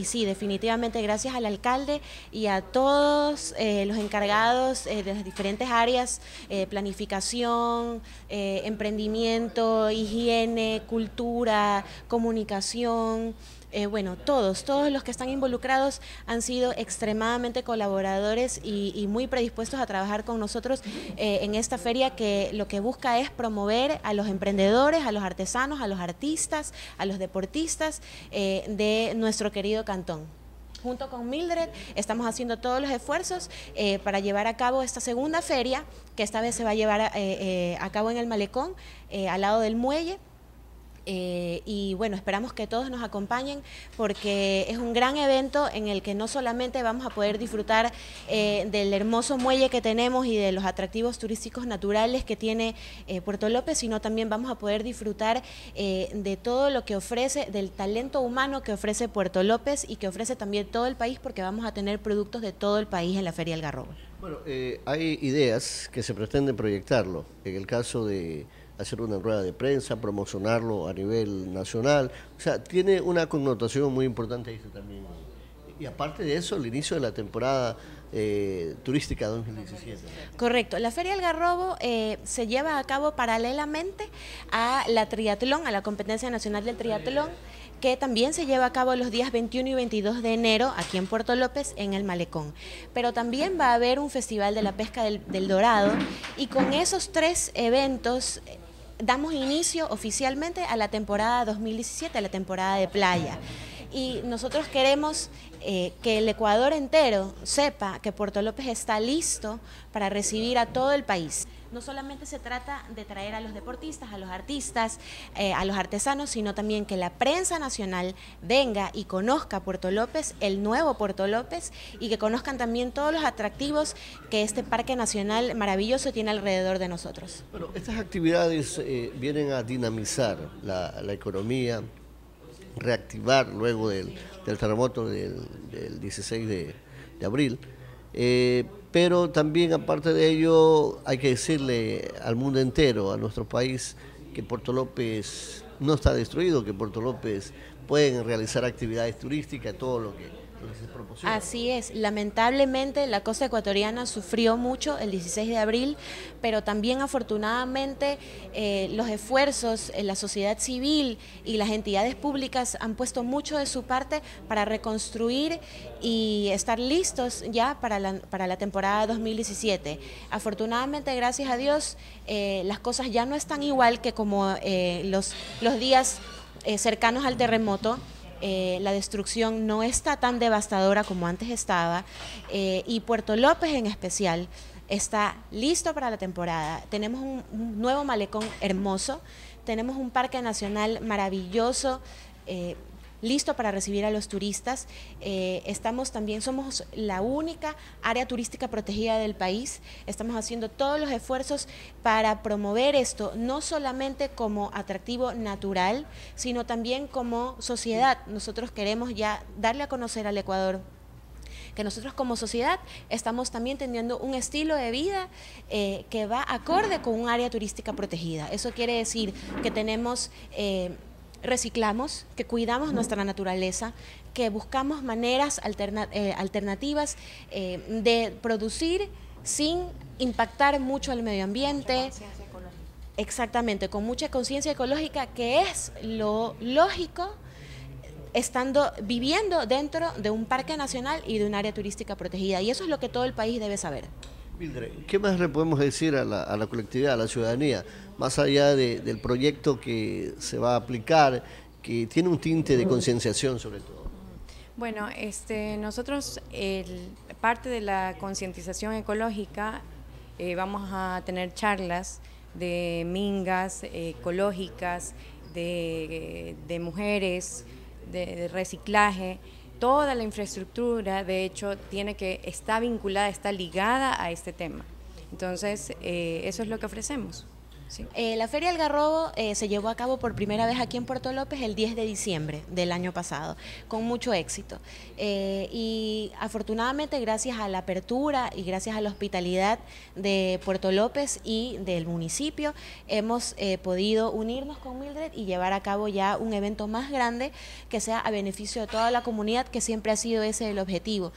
Y sí, definitivamente gracias al alcalde y a todos eh, los encargados eh, de las diferentes áreas, eh, planificación, emprendimiento, higiene, cultura, comunicación, eh, bueno, todos, todos los que están involucrados han sido extremadamente colaboradores y, muy predispuestos a trabajar con nosotros eh, en esta feria que lo que busca es promover a los emprendedores, a los artesanos, a los artistas, a los deportistas eh, de nuestro querido cantón. Junto con Mildred estamos haciendo todos los esfuerzos para llevar a cabo esta segunda feria, que esta vez se va a llevar a cabo en el malecón, al lado del muelle. Eh, y bueno, esperamos que todos nos acompañen porque es un gran evento en el que no solamente vamos a poder disfrutar eh, del hermoso muelle que tenemos y de los atractivos turísticos naturales que tiene eh, Puerto López, sino también vamos a poder disfrutar de todo lo que ofrece, del talento humano que ofrece Puerto López y que ofrece también todo el país porque vamos a tener productos de todo el país en la Feria del Garrobo. Bueno, hay ideas que se pretenden proyectarlo. En el caso de hacer una rueda de prensa, promocionarlo a nivel nacional. O sea, tiene una connotación muy importante eso también. Y aparte de eso, el inicio de la temporada eh, turística 2017. Correcto. La Feria Algarrobo Garrobo eh, se lleva a cabo paralelamente a la triatlón, a la competencia nacional del triatlón que también se lleva a cabo los días 21 y 22 de enero aquí en Puerto López, en el Malecón. Pero también va a haber un Festival de la Pesca del Dorado y con esos tres eventos damos inicio oficialmente a la temporada 2017, a la temporada de playa y nosotros queremos eh, que el Ecuador entero sepa que Puerto López está listo para recibir a todo el país. No solamente se trata de traer a los deportistas, a los artistas, eh, a los artesanos, sino también que la prensa nacional venga y conozca Puerto López, el nuevo Puerto López, y que conozcan también todos los atractivos que este parque nacional maravilloso tiene alrededor de nosotros. Bueno, estas actividades eh, vienen a dinamizar la economía, reactivar luego del, terremoto del, 16 de, abril. Eh, pero también, aparte de ello, hay que decirle al mundo entero, a nuestro país, que Puerto López no está destruido, que Puerto López pueden realizar actividades turísticas, todo lo que Así es, lamentablemente la costa ecuatoriana sufrió mucho el 16 de abril, pero también afortunadamente eh, los esfuerzos, en eh, la sociedad civil y las entidades públicas han puesto mucho de su parte para reconstruir y estar listos ya para la, para la temporada 2017. Afortunadamente, gracias a Dios, eh, las cosas ya no están igual que como los, los días cercanos al terremoto eh, la destrucción no está tan devastadora como antes estaba eh, y Puerto López en especial está listo para la temporada. Tenemos un, nuevo malecón hermoso, tenemos un parque nacional maravilloso. Eh, listo para recibir a los turistas. Eh, estamos también, somos la única área turística protegida del país. Estamos haciendo todos los esfuerzos para promover esto, no solamente como atractivo natural, sino también como sociedad. Nosotros queremos ya darle a conocer al Ecuador que nosotros como sociedad estamos también teniendo un estilo de vida eh, que va acorde con un área turística protegida. Eso quiere decir que tenemos... Eh, reciclamos, que cuidamos nuestra naturaleza, que buscamos maneras eh, alternativas eh, de producir sin impactar mucho al medio ambiente. Exactamente, con mucha conciencia ecológica, que es lo lógico estando viviendo dentro de un parque nacional y de un área turística protegida. Y eso es lo que todo el país debe saber. ¿qué más le podemos decir a la, a la colectividad, a la ciudadanía, más allá del proyecto que se va a aplicar, que tiene un tinte de concienciación sobre todo? Bueno, este, nosotros, parte de la concientización ecológica, eh, vamos a tener charlas de mingas eh, ecológicas, eh, de, mujeres, de reciclaje, toda la infraestructura, de hecho, tiene que está vinculada, está ligada a este tema. Entonces, eh, eso es lo que ofrecemos. Eh, la Feria Algarrobo Garrobo eh, se llevó a cabo por primera vez aquí en Puerto López el 10 de diciembre del año pasado, con mucho éxito. Eh, y afortunadamente, gracias a la apertura y gracias a la hospitalidad de Puerto López y del municipio, hemos podido unirnos con Mildred y llevar a cabo ya un evento más grande que sea a beneficio de toda la comunidad, que siempre ha sido ese el objetivo,